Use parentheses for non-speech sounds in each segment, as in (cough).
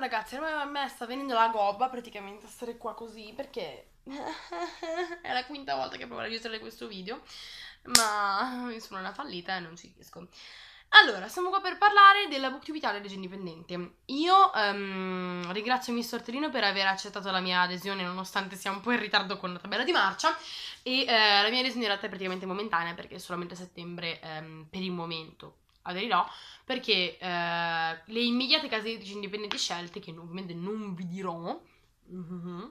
ragazzi, a me sta venendo la gobba praticamente a stare qua così perché (laughs) è la quinta volta che provo a registrare questo video, ma sono una fallita e non ci riesco. Allora, siamo qua per parlare della BookTube Italia Legge Indipendente. Io um, ringrazio Miss Tortellino per aver accettato la mia adesione, nonostante sia un po' in ritardo con la tabella di marcia. E uh, la mia adesione in realtà è praticamente momentanea, perché è solamente a settembre um, per il momento aderirò ah, perché eh, le immediate case editrici indipendenti scelte, che ovviamente non vi dirò, mm-hmm,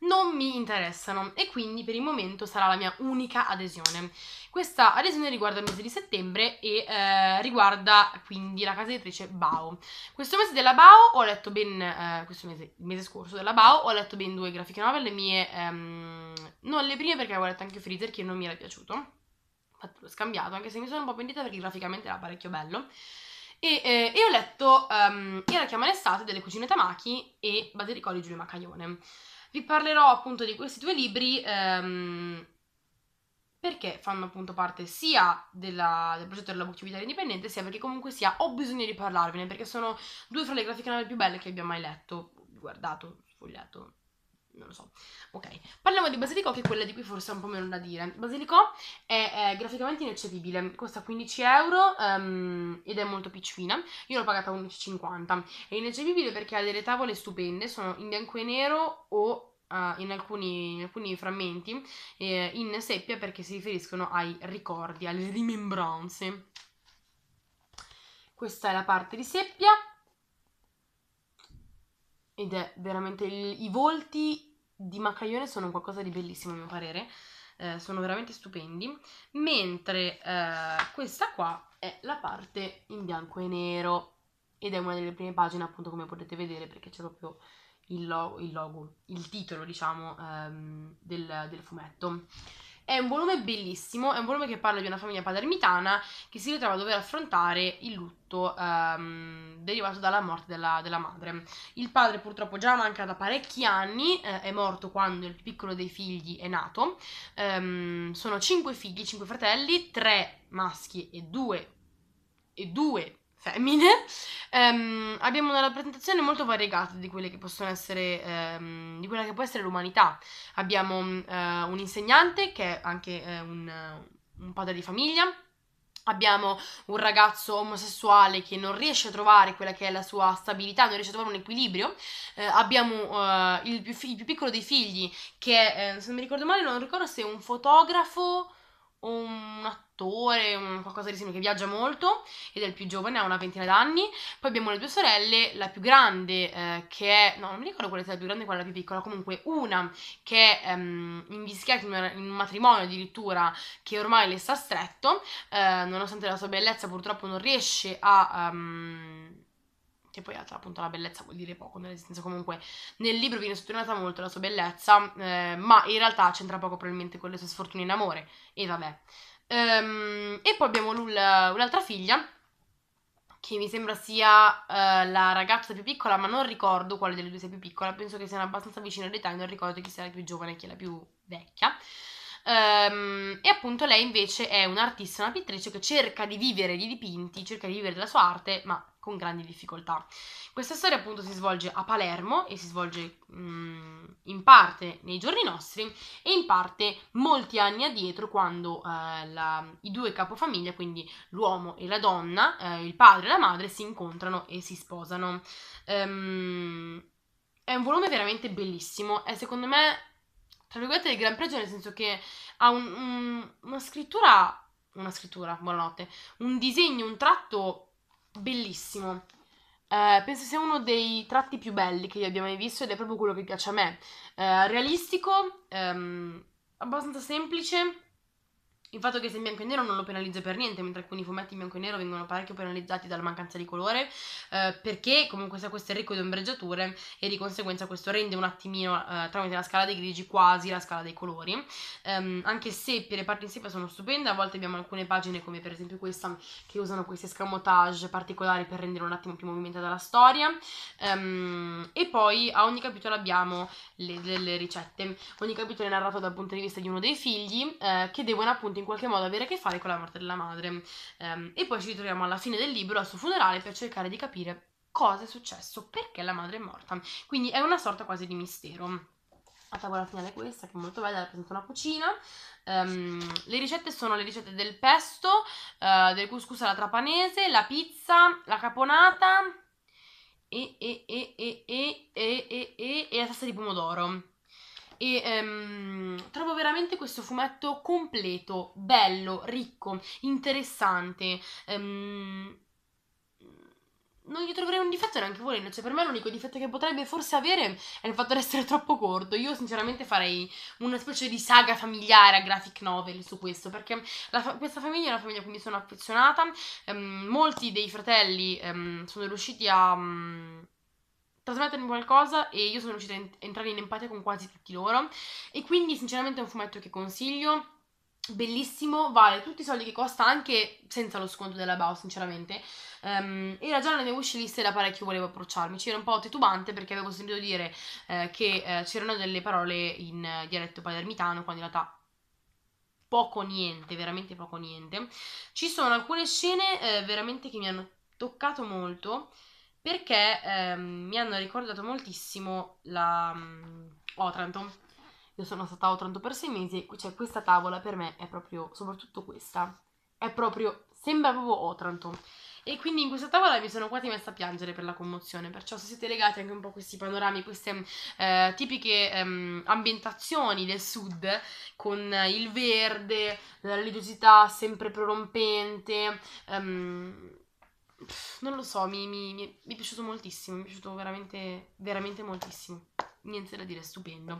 non mi interessano e quindi per il momento sarà la mia unica adesione. Questa adesione riguarda il mese di settembre e eh, riguarda quindi la casa editrice Bao. Questo mese della Bao ho letto ben, eh, questo mese, il mese scorso della Bao, ho letto ben due grafiche novel, le mie, ehm, non le prime perché avevo letto anche Freezer che non mi era piaciuto infatti l'ho scambiato, anche se mi sono un po' pentita perché graficamente era parecchio bello. E, eh, e ho letto um, ehm, Era chiama l'estate delle cucine Tamaki e Batericoli Giulio Macaglione. Vi parlerò appunto di questi due libri um, perché fanno appunto parte sia della, del progetto della Booktubitar indipendente, sia perché comunque sia ho bisogno di parlarvene, perché sono due fra le grafiche più belle che abbia mai letto, guardato, sfogliato, non lo so. Ok, parliamo di Basilico che è quella di cui forse è un po' meno da dire. Basilico è, è graficamente ineccepibile, costa 15 euro um, ed è molto piccina. Io l'ho pagata 11,50. È ineccepibile perché ha delle tavole stupende, sono in bianco e nero o Uh, in, alcuni, in, alcuni, frammenti eh, in seppia perché si riferiscono ai ricordi, alle rimembranze. Questa è la parte di seppia ed è veramente il, i volti di Macaglione sono qualcosa di bellissimo a mio parere eh, sono veramente stupendi mentre eh, questa qua è la parte in bianco e nero ed è una delle prime pagine appunto come potete vedere perché c'è proprio il logo il, logo, il titolo diciamo ehm, del, del fumetto è un volume bellissimo, è un volume che parla di una famiglia palermitana che si ritrova a dover affrontare il lutto ehm, derivato dalla morte della, della, madre. Il padre purtroppo già manca da parecchi anni, eh, è morto quando il piccolo dei figli è nato. Ehm, sono cinque figli, cinque fratelli, tre maschi e due, e due femmine, ehm, abbiamo una rappresentazione molto variegata di quelle che possono essere, ehm, di quella che può essere l'umanità. Abbiamo eh, un insegnante che è anche eh, un, un padre di famiglia, Abbiamo un ragazzo omosessuale che non riesce a trovare quella che è la sua stabilità, non riesce a trovare un equilibrio. Eh, abbiamo eh, il, più, il, più piccolo dei figli che, eh, se non mi ricordo male, non ricordo se è un fotografo un attore, un qualcosa di simile che viaggia molto ed è il più giovane, ha una ventina d'anni. Poi abbiamo le due sorelle, la più grande eh, che è, no, non mi ricordo quale sia la più grande e quella la più piccola, comunque una che è um, ehm, invischiata in, in, un matrimonio addirittura che ormai le sta stretto, eh, nonostante la sua bellezza purtroppo non riesce a... Um, che poi appunto la bellezza vuol dire poco nell'esistenza comunque nel libro viene sottolineata molto la sua bellezza eh, ma in realtà c'entra poco probabilmente con le sue sfortune in amore e vabbè ehm, e poi abbiamo un'altra figlia che mi sembra sia eh, la ragazza più piccola ma non ricordo quale delle due sia più piccola penso che siano abbastanza vicine all'età non ricordo chi sia la più giovane e chi è la più vecchia Um, e appunto lei invece è un'artista, una pittrice che cerca di vivere di dipinti, cerca di vivere della sua arte, ma con grandi difficoltà. Questa storia appunto si svolge a Palermo e si svolge mh, mm, in parte nei giorni nostri e in parte molti anni addietro quando eh, la, i due capofamiglia, quindi l'uomo e la donna, eh, il padre e la madre, si incontrano e si sposano. Um, è un volume veramente bellissimo, è secondo me, tra virgolette, il Gran Pregio nel senso che ha un, un, una scrittura, una scrittura, buonanotte, un disegno, un tratto bellissimo. Uh, penso sia uno dei tratti più belli che io abbia mai visto ed è proprio quello che piace a me. Uh, realistico, um, abbastanza semplice, il fatto che sia in bianco e nero non lo penalizza per niente, mentre alcuni fumetti in bianco e nero vengono parecchio penalizzati dalla mancanza di colore, eh, perché comunque sia questo è ricco di ombreggiature e di conseguenza questo rende un attimino eh, tramite la scala dei grigi quasi la scala dei colori. Um, anche se le parti in sepia sono stupende, a volte abbiamo alcune pagine come per esempio questa che usano questi escamotage particolari per rendere un attimo più movimentata la storia. Um, e poi a ogni capitolo abbiamo le, delle ricette. Ogni capitolo è narrato dal punto di vista di uno dei figli eh, che devono appunto in qualche modo avere a che fare con la morte della madre. Ehm, e poi ci ritroviamo alla fine del libro, al suo funerale, per cercare di capire cosa è successo, perché la madre è morta. Quindi è una sorta quasi di mistero. La tavola finale è questa, che è molto bella, rappresenta una cucina. Um, le ricette sono le ricette del pesto, uh, del couscous alla trapanese, la pizza, la caponata e, e, e, e, e, e, e, e, e la salsa di pomodoro e ehm, trovo veramente questo fumetto completo, bello, ricco, interessante. Ehm, non gli troverei un difetto neanche volendo, cioè per me l'unico difetto che potrebbe forse avere è il fatto di essere (laughs) troppo corto. Io sinceramente farei una specie di saga familiare a graphic novel su questo, perché fa- questa famiglia è una famiglia a cui mi sono affezionata. Ehm, molti dei fratelli ehm, sono riusciti a mm, trasmettermi qualcosa e io sono riuscita a entrare in empatia con quasi tutti loro e quindi sinceramente è un fumetto che consiglio bellissimo, vale tutti i soldi che costa anche senza lo sconto della BAO sinceramente um, era già nella mia wishlist e da parecchio volevo approcciarmi c'era un po' titubante perché avevo sentito dire eh, che eh, c'erano delle parole in eh, dialetto palermitano quando in realtà poco niente, veramente poco niente ci sono alcune scene eh, veramente che mi hanno toccato molto perché ehm, mi hanno ricordato moltissimo la um, Otranto. Io sono stata a Otranto per sei mesi, cioè questa tavola per me è proprio, soprattutto questa, è proprio, sembra proprio Otranto. E quindi in questa tavola mi sono quasi messa a piangere per la commozione, perciò se siete legati anche un po' a questi panorami, queste eh, tipiche eh, ambientazioni del sud, con il verde, la religiosità sempre prorompente, ehm, non lo so, mi, mi, mi, è piaciuto moltissimo, mi è piaciuto veramente, veramente moltissimo. Niente da dire, stupendo.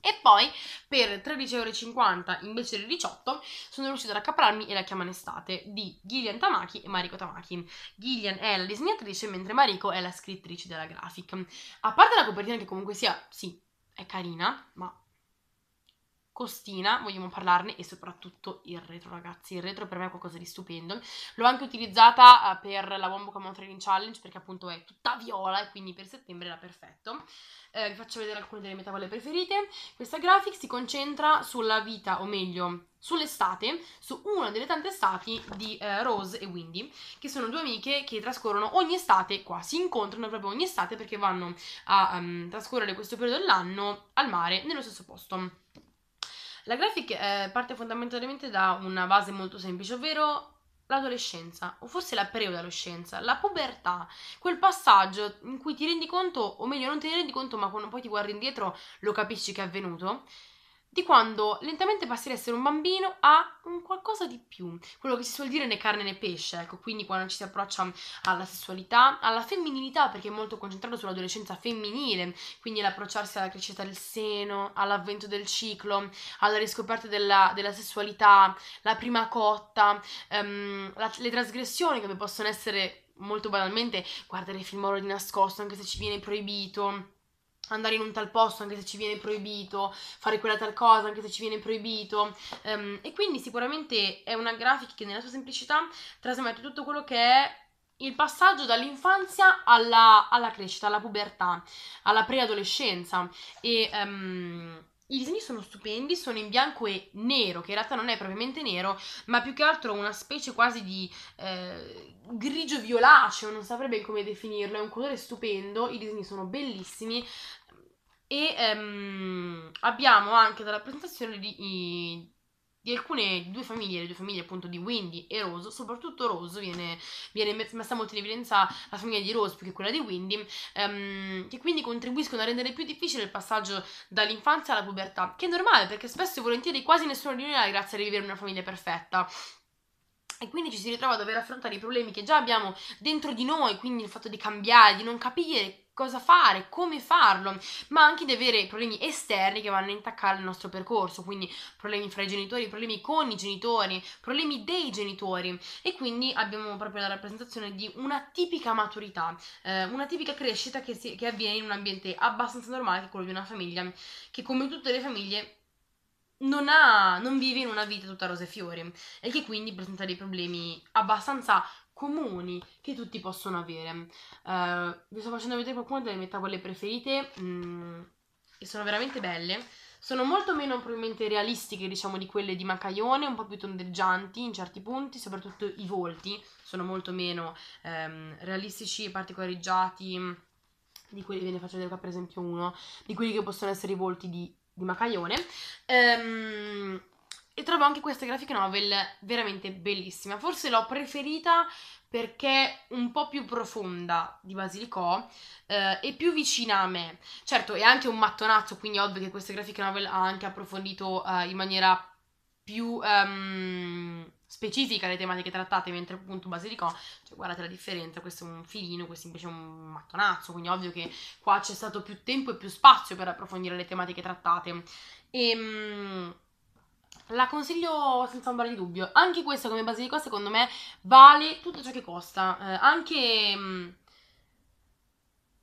E poi per 13,50€ invece del 18 sono riuscita ad accapararmi e la chiamano estate di Gillian Tamaki e Mariko Tamaki. Gillian è la disegnatrice mentre Mariko è la scrittrice della graphic. A parte la copertina che comunque sia, sì, è carina, ma costina, vogliamo parlarne e soprattutto il retro ragazzi, il retro per me è qualcosa di stupendo, l'ho anche utilizzata eh, per la Wombo Common Training Challenge perché appunto è tutta viola e quindi per settembre era perfetto, eh, vi faccio vedere alcune delle mie tavole preferite, questa graphic si concentra sulla vita o meglio sull'estate, su una delle tante estati di eh, Rose e Windy, che sono due amiche che trascorrono ogni estate qua, si incontrano proprio ogni estate perché vanno a um, trascorrere questo periodo dell'anno al mare nello stesso posto. La graphic eh, parte fondamentalmente da una base molto semplice, ovvero l'adolescenza, o forse la preadolescenza, la pubertà, quel passaggio in cui ti rendi conto, o meglio non ti rendi conto, ma quando poi ti guardi indietro lo capisci che è avvenuto, di quando lentamente passi ad essere un bambino a un qualcosa di più, quello che si suol dire né carne né pesce, ecco, quindi quando ci si approccia alla sessualità, alla femminilità, perché è molto concentrato sull'adolescenza femminile, quindi l'approcciarsi alla crescita del seno, all'avvento del ciclo, alla riscoperta della, della sessualità, la prima cotta, um, la, le trasgressioni che possono essere molto banalmente guardare film oro di nascosto anche se ci viene proibito andare in un tal posto anche se ci viene proibito, fare quella tal cosa anche se ci viene proibito um, e quindi sicuramente è una grafica che nella sua semplicità trasmette tutto quello che è il passaggio dall'infanzia alla, alla crescita, alla pubertà, alla preadolescenza e... Um, i disegni sono stupendi, sono in bianco e nero, che in realtà non è propriamente nero, ma più che altro una specie quasi di eh, grigio violaceo, non saprebbe come definirlo, è un colore stupendo, i disegni sono bellissimi, e ehm, abbiamo anche la rappresentazione di, di, alcune due famiglie, le due famiglie appunto di Windy e Rose, soprattutto Rose viene, viene messa molto in evidenza la famiglia di Rose più che quella di Windy, ehm, che quindi contribuiscono a rendere più difficile il passaggio dall'infanzia alla pubertà, che è normale perché spesso e volentieri quasi nessuno di noi ha grazie a rivivere una famiglia perfetta. E quindi ci si ritrova a dover affrontare i problemi che già abbiamo dentro di noi, quindi il fatto di cambiare, di non capire cosa fare, come farlo, ma anche di avere problemi esterni che vanno a intaccare il nostro percorso, quindi problemi fra i genitori, problemi con i genitori, problemi dei genitori e quindi abbiamo proprio la rappresentazione di una tipica maturità, eh, una tipica crescita che, si, che avviene in un ambiente abbastanza normale che è quello di una famiglia che come tutte le famiglie non, ha, non vive in una vita tutta rose e fiori e che quindi presenta dei problemi abbastanza comuni che tutti possono avere. Uh, vi sto facendo vedere qualcuna delle mie tavole preferite mm, e sono veramente belle. Sono molto meno probabilmente realistiche, diciamo, di quelle di Macaione, un po' più tondeggianti in certi punti, soprattutto i volti sono molto meno ehm, realistici e particolareggiati di quelli, ve ne faccio vedere qua per esempio uno, di quelli che possono essere i volti di di Macaione. Ehm, e trovo anche questa graphic novel veramente bellissima. Forse l'ho preferita perché un po' più profonda di Basilico eh, e più vicina a me. Certo, è anche un mattonazzo, quindi è ovvio che queste graphic novel ha anche approfondito eh, in maniera più... Um, specifica le tematiche trattate, mentre appunto Basilico, cioè, guardate la differenza, questo è un filino, questo invece è un mattonazzo, quindi ovvio che qua c'è stato più tempo e più spazio per approfondire le tematiche trattate. E... Ehm, la consiglio senza ombra di dubbio. Anche questa come basilico, secondo me, vale tutto ciò che costa. Eh, anche, mm,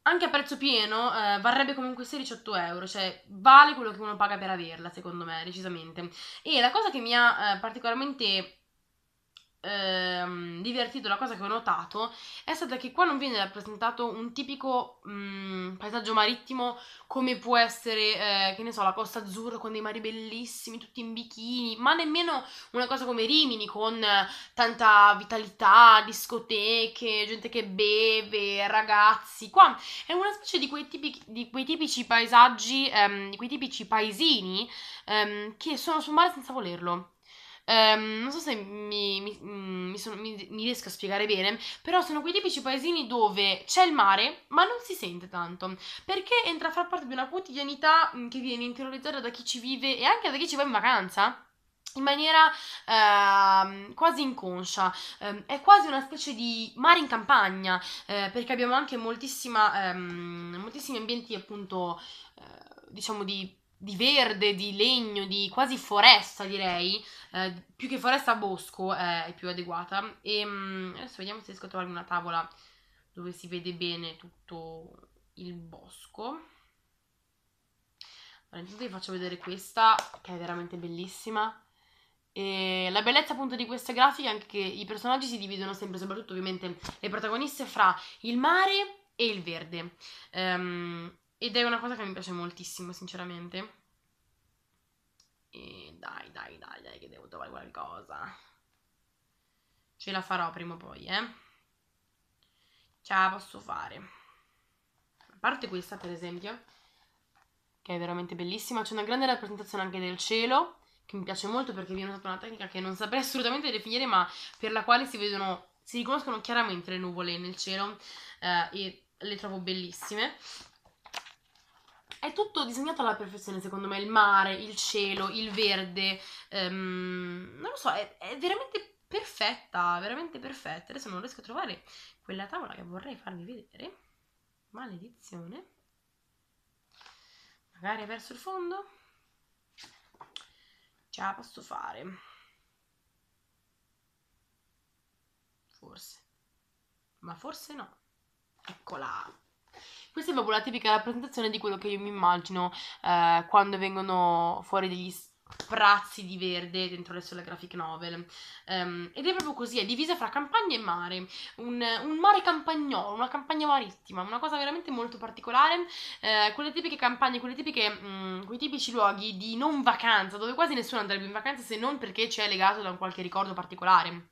anche, a prezzo pieno eh, varrebbe comunque 16-18 euro, cioè vale quello che uno paga per averla, secondo me, decisamente. E la cosa che mi ha eh, particolarmente ehm, divertito, la cosa che ho notato è stata che qua non viene rappresentato un tipico mh, mm, paesaggio marittimo come può essere, eh, che ne so, la Costa Azzurra con dei mari bellissimi, tutti in bikini, ma nemmeno una cosa come Rimini con tanta vitalità, discoteche, gente che beve, ragazzi. Qua è una specie di quei, tipici, di quei tipici paesaggi, ehm, di quei tipici paesini ehm, che sono sul mare senza volerlo. Um, non so se mi, mi, mm, mi, sono, mi, riesco a spiegare bene, però sono quei tipici paesini dove c'è il mare, ma non si sente tanto, perché entra a far parte di una quotidianità mm, che viene interiorizzata da chi ci vive e anche da chi ci va in vacanza in maniera eh, quasi inconscia, eh, è quasi una specie di mare in campagna, eh, perché abbiamo anche ehm, moltissimi ambienti appunto, eh, diciamo di di verde, di legno, di quasi foresta direi, eh, più che foresta bosco eh, è più adeguata. E ehm, mh, adesso vediamo se riesco a trovare una tavola dove si vede bene tutto il bosco. Allora, intanto vi faccio vedere questa, che è veramente bellissima. E la bellezza appunto di queste grafiche è anche che i personaggi si dividono sempre, soprattutto ovviamente le protagoniste, fra il mare e il verde. Um, ed è una cosa che mi piace moltissimo, sinceramente. E dai, dai, dai, dai, che devo trovare qualcosa. Ce la farò prima o poi, eh. Ce la posso fare. A parte questa, per esempio, che è veramente bellissima. C'è una grande rappresentazione anche del cielo, che mi piace molto perché viene usata una tecnica che non saprei (laughs) assolutamente definire, ma per la quale si vedono, si riconoscono chiaramente le nuvole nel cielo eh, e le trovo bellissime. È tutto disegnato alla perfezione, secondo me. Il mare, il cielo, il verde. Ehm, non lo so, è, è, veramente perfetta, veramente perfetta. Adesso non riesco a trovare quella tavola che vorrei farvi vedere. Maledizione. Magari verso il fondo. Ce la posso fare. Forse. Ma forse no. Eccola. Questa è proprio la tipica rappresentazione di quello che io mi immagino eh, quando vengono fuori degli sprazzi di verde dentro le sue graphic novel. Um, ed è proprio così, è divisa fra campagna e mare, un, un, mare campagnolo, una campagna marittima, una cosa veramente molto particolare. Eh, quelle tipiche campagne, quelle tipiche, mh, mm, quei tipici luoghi di non vacanza, dove quasi nessuno andrebbe in vacanza se non perché c'è legato da un qualche ricordo particolare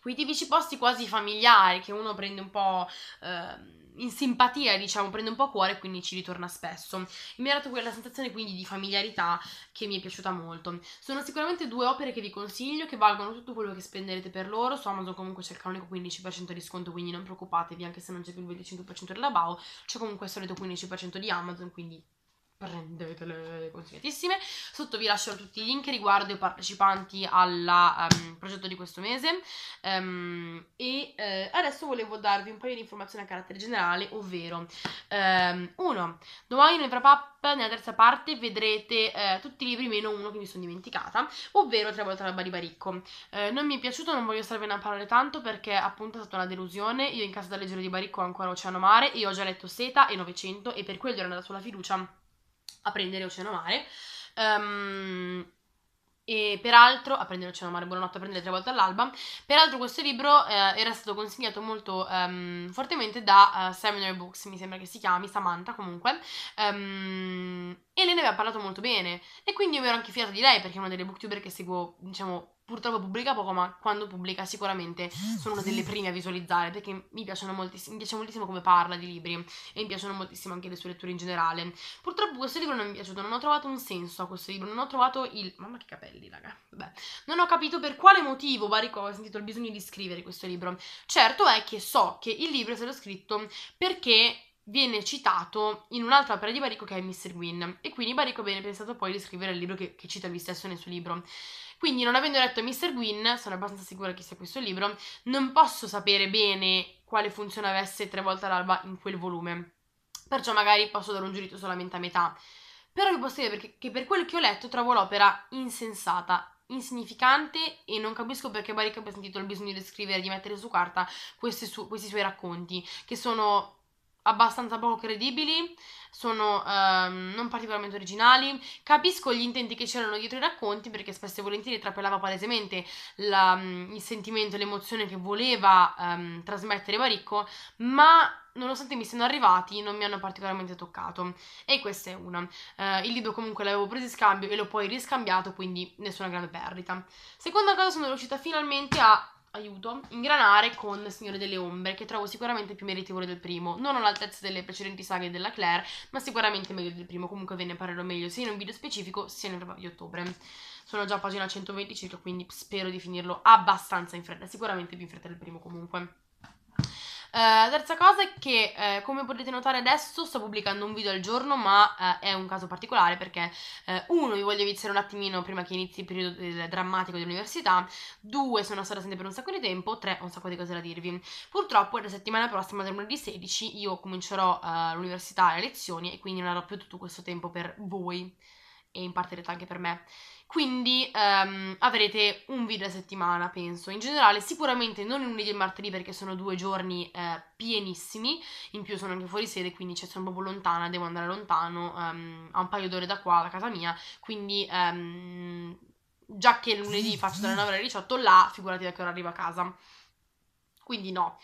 quei tipici posti quasi familiari che uno prende un po' eh, in simpatia, diciamo, prende un po' a cuore e quindi ci ritorna spesso. Mi ha dato quella sensazione quindi di familiarità che mi è piaciuta molto. Sono sicuramente due opere che vi consiglio, che valgono tutto quello che spenderete per loro. Su Amazon comunque c'è il canonico 15% di sconto, quindi non preoccupatevi, anche se non c'è più il 25% della BAO, c'è comunque il solito 15% di Amazon, quindi prendetele consigliatissime. Sotto vi lascerò tutti i link riguardo i partecipanti al um, ehm, progetto di questo mese. Um, e uh, adesso volevo darvi un paio di informazioni a carattere generale, ovvero 1. Ehm, um, domani nel wrap nella terza parte vedrete uh, tutti i libri meno uno che mi sono dimenticata, ovvero Tre volte la Barbaricco. Uh, eh, non mi è piaciuto, non voglio starvene a parlare tanto perché appunto è stata una delusione. Io in casa da leggere di Baricco ho ancora Oceano Mare, io ho già letto Seta e Novecento e per quello ero andata sulla fiducia a prendere Oceano Mare. Um, e peraltro, a prendere Oceano Mare, buonanotte a prendere tre volte all'alba. Peraltro, questo libro eh, era stato consigliato molto um, fortemente da uh, Seminary Books, mi sembra che si chiami, Samantha comunque. Um, e lei ne aveva parlato molto bene. E quindi io mi ero anche fiata di lei, perché è una delle booktuber che seguo, diciamo, purtroppo pubblica poco, ma quando pubblica sicuramente sono una delle prime a visualizzare perché mi, piacciono moltiss- mi piace moltissimo come parla di libri e mi piacciono moltissimo anche le sue letture in generale. Purtroppo questo libro non mi è piaciuto, non ho trovato un senso a questo libro, non ho trovato il... Mamma che capelli, raga. Vabbè. Non ho capito per quale motivo Barico ha sentito il bisogno di scrivere questo libro. Certo è che so che il libro è stato scritto perché viene citato in un'altra opera di Barico che è Mr. Wynne e quindi Barico viene pensato poi di scrivere il libro che, che cita lui stesso nel suo libro. Quindi, non avendo letto Mr. Gwyn, sono abbastanza sicura che sia questo libro, non posso sapere bene quale funzione avesse Tre volte all'alba in quel volume. Perciò magari posso dare un giudizio solamente a metà. Però vi posso dire perché, che per quello che ho letto trovo l'opera insensata, insignificante e non capisco perché Baricca abbia sentito il bisogno di scrivere, di mettere su carta su, questi suoi racconti, che sono abbastanza poco credibili, sono ehm, non particolarmente originali. Capisco gli intenti che c'erano dietro i racconti perché spesso e volentieri trapelava palesemente la, mm, il sentimento, l'emozione che voleva ehm, trasmettere Maricco, ma nonostante mi siano arrivati non mi hanno particolarmente toccato. E questa è una. Eh, il libro comunque l'avevo preso in scambio e l'ho poi riscambiato, quindi nessuna grande perdita. Seconda cosa, sono riuscita finalmente a aiuto, ingranare con Signore delle Ombre, che trovo sicuramente più meritevole del primo. Non all'altezza delle precedenti saghe della Claire, ma sicuramente meglio del primo. Comunque ve ne parlerò meglio sia in un video specifico sia nel di ottobre. Sono già a pagina 120 circa, quindi spero di finirlo abbastanza in fretta. Sicuramente più in fretta del primo comunque. Uh, terza cosa è che, uh, come potete notare adesso, sto pubblicando un video al giorno, ma uh, è un caso particolare perché, uno, vi voglio iniziare un attimino prima che inizi il periodo del drammatico dell'università, due, sono stata assente per un sacco di tempo, tre, ho un sacco di cose da dirvi. Purtroppo, la settimana prossima, del lunedì 16, io comincerò l'università e le lezioni e quindi non avrò più tutto questo tempo per voi e in parte in anche per me quindi um, avrete un video a settimana, penso. In generale, sicuramente non lunedì e martedì perché sono due giorni eh, pienissimi, in più sono anche fuori sede, quindi cioè, sono proprio lontana, devo andare lontano, um, a un paio d'ore da qua, da casa mia, quindi... Um, già che lunedì faccio dalle 9 alle 18, là figurati da che ora arrivo a casa. Quindi no.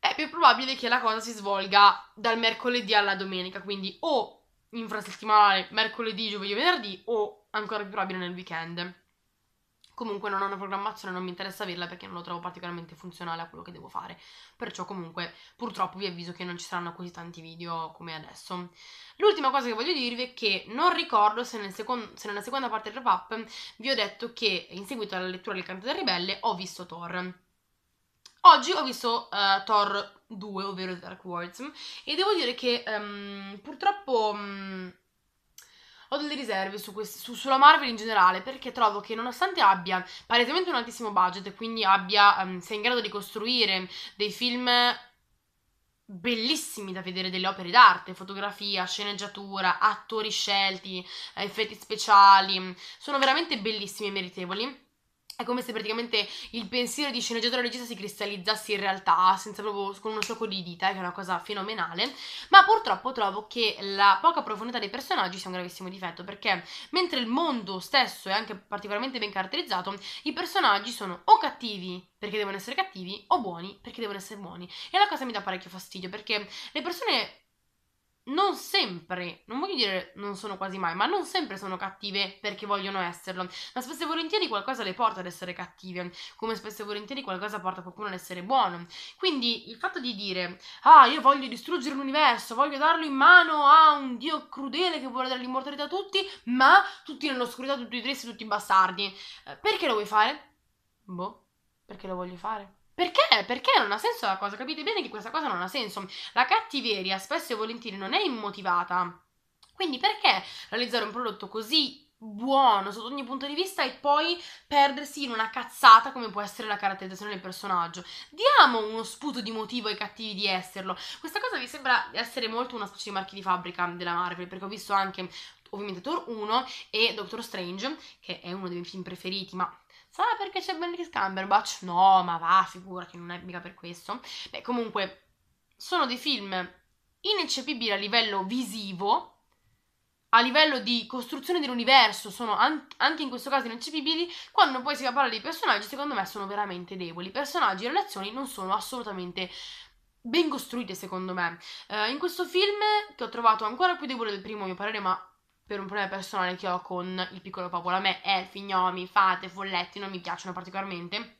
È più probabile che la cosa si svolga dal mercoledì alla domenica, quindi o infrasettimanale, mercoledì, giovedì venerdì o ancora più probabile nel weekend. Comunque non ho una programmazione, non mi interessa averla perché non lo trovo particolarmente funzionale a quello che devo fare. Perciò comunque purtroppo vi avviso che non ci saranno così tanti video come adesso. L'ultima cosa che voglio dirvi è che non ricordo se, nel second- se nella seconda parte del wrap up vi ho detto che in seguito alla lettura del canto del ribelle ho visto Thor. Oggi ho visto uh, Thor 2, ovvero The Dark Words, e devo dire che um, purtroppo um, ho delle riserve su questi, su, sulla Marvel in generale, perché trovo che nonostante abbia palesemente un altissimo budget, e quindi abbia, um, sia in grado di costruire dei film bellissimi da vedere delle opere d'arte, fotografia, sceneggiatura, attori scelti, effetti speciali, sono veramente bellissimi e meritevoli è come se praticamente il pensiero di sceneggiatore e regista si cristallizzasse in realtà senza proprio con uno sciocco di dita, eh, che è una cosa fenomenale. Ma purtroppo trovo che la poca profondità dei personaggi sia un gravissimo difetto, perché mentre il mondo stesso è anche particolarmente ben caratterizzato, i personaggi sono o cattivi perché devono essere cattivi o buoni perché devono essere buoni. E la cosa mi dà parecchio fastidio perché le persone non sempre, non voglio dire non sono quasi mai, ma non sempre sono cattive perché vogliono esserlo, ma spesso e volentieri qualcosa le porta ad essere cattive, come spesso e volentieri qualcosa porta qualcuno ad essere buono. Quindi il fatto di dire, ah, io voglio distruggere l'universo, voglio darlo in mano a un dio crudele che vuole dare l'immortalità a tutti, ma tutti nell'oscurità, tutti tristi, tutti bastardi, eh, perché lo vuoi fare? Boh, perché lo voglio fare? Perché? Perché non ha senso la cosa, capite bene che questa cosa non ha senso. La cattiveria spesso e volentieri non è immotivata. Quindi perché realizzare un prodotto così buono sotto ogni punto di vista e poi perdersi in una cazzata come può essere la caratterizzazione del personaggio. Diamo uno sputo di motivo ai cattivi di esserlo. Questa cosa mi sembra essere molto una specie di marchio di fabbrica della Marvel, perché ho visto anche ovviamente Thor 1 e Doctor Strange, che è uno dei miei film preferiti, ma Sarà perché c'è Benedict Cumberbatch? No, ma va, figurati, non è mica per questo. Beh, comunque, sono dei film ineccepibili a livello visivo, a livello di costruzione dell'universo sono anche in questo caso ineccepibili, quando poi si parla dei personaggi, secondo me sono veramente deboli. I Personaggi e le relazioni non sono assolutamente ben costruite, secondo me. Uh, in questo film, che ho trovato ancora più debole del primo, a mio parere, ma per un problema personale che ho con il piccolo popolo. A me elfi, gnomi, fate, folletti non mi piacciono particolarmente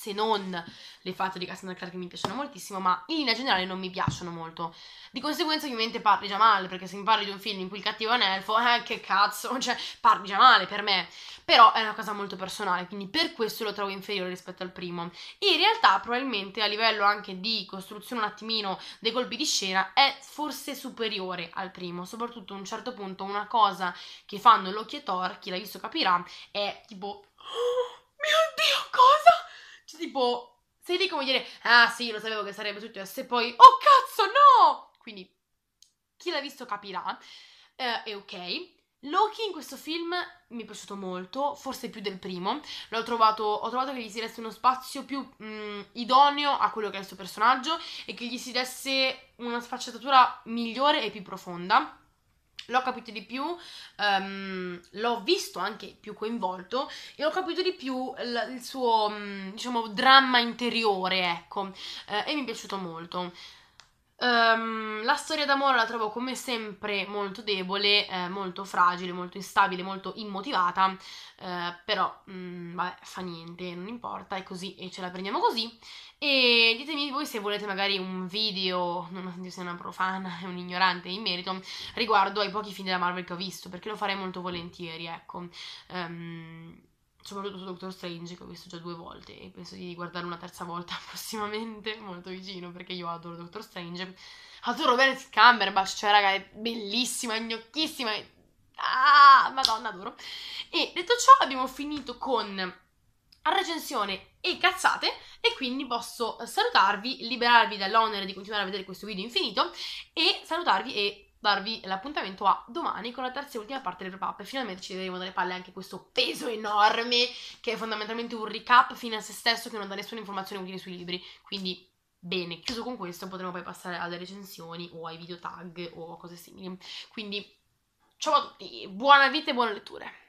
se non le fate di Cassandra Clark che mi piacciono moltissimo, ma in linea generale non mi piacciono molto. Di conseguenza ovviamente parli già male, perché se mi parli di un film in cui il cattivo è un elfo, eh, che cazzo, (laughs) cioè parli già male per me. Però è una cosa molto personale, quindi per questo lo trovo inferiore rispetto al primo. in realtà probabilmente a livello anche di costruzione un attimino dei colpi di scena è forse superiore al primo, soprattutto a un certo punto una cosa che fanno l'occhio e Thor, chi l'ha visto capirà, è tipo... (gasps) Oh, mio Dio, cosa? Cioè, tipo, sei lì come dire, ah sì, lo sapevo che sarebbe successo, e poi, oh cazzo, no! Quindi, chi l'ha visto capirà, eh, è ok. Loki in questo film mi è piaciuto molto, forse più del primo. L'ho trovato, ho trovato che gli si desse uno spazio più mh, mm, idoneo a quello che è il suo personaggio e che gli si desse una sfaccettatura migliore e più profonda l'ho capito di più, um, l'ho visto anche più coinvolto e ho capito di più il, il suo, mm, diciamo, dramma interiore, ecco, eh, e mi è piaciuto molto. Um, la storia d'amore la trovo come sempre molto debole, eh, molto fragile, molto instabile, molto immotivata, eh, però mh, mm, vabbè, fa niente, non importa, è così e ce la prendiamo così. E ditemi voi se volete magari un video, nonostante io sia una profana e (laughs) un ignorante in merito, riguardo ai pochi film della Marvel che ho visto, perché lo farei molto volentieri, ecco. Um, soprattutto Doctor Strange che ho visto già due volte e penso di guardare una terza volta (laughs) prossimamente, molto vicino, perché io adoro Doctor Strange. Adoro Benedict Cumberbatch, cioè raga è bellissima, è gnocchissima, è... Ah, madonna, adoro. E detto ciò abbiamo finito con recensione e cazzate e quindi posso salutarvi, liberarvi dall'onere di continuare a vedere questo video infinito e salutarvi e darvi l'appuntamento a domani con la terza e ultima parte del wrap e finalmente ci daremo dalle palle anche questo peso enorme che è fondamentalmente un recap fine a se stesso che non dà nessuna informazione utile sui libri, quindi bene, chiuso con questo potremo poi passare alle recensioni o ai video tag o cose simili, quindi ciao a tutti, buona vita e buone letture!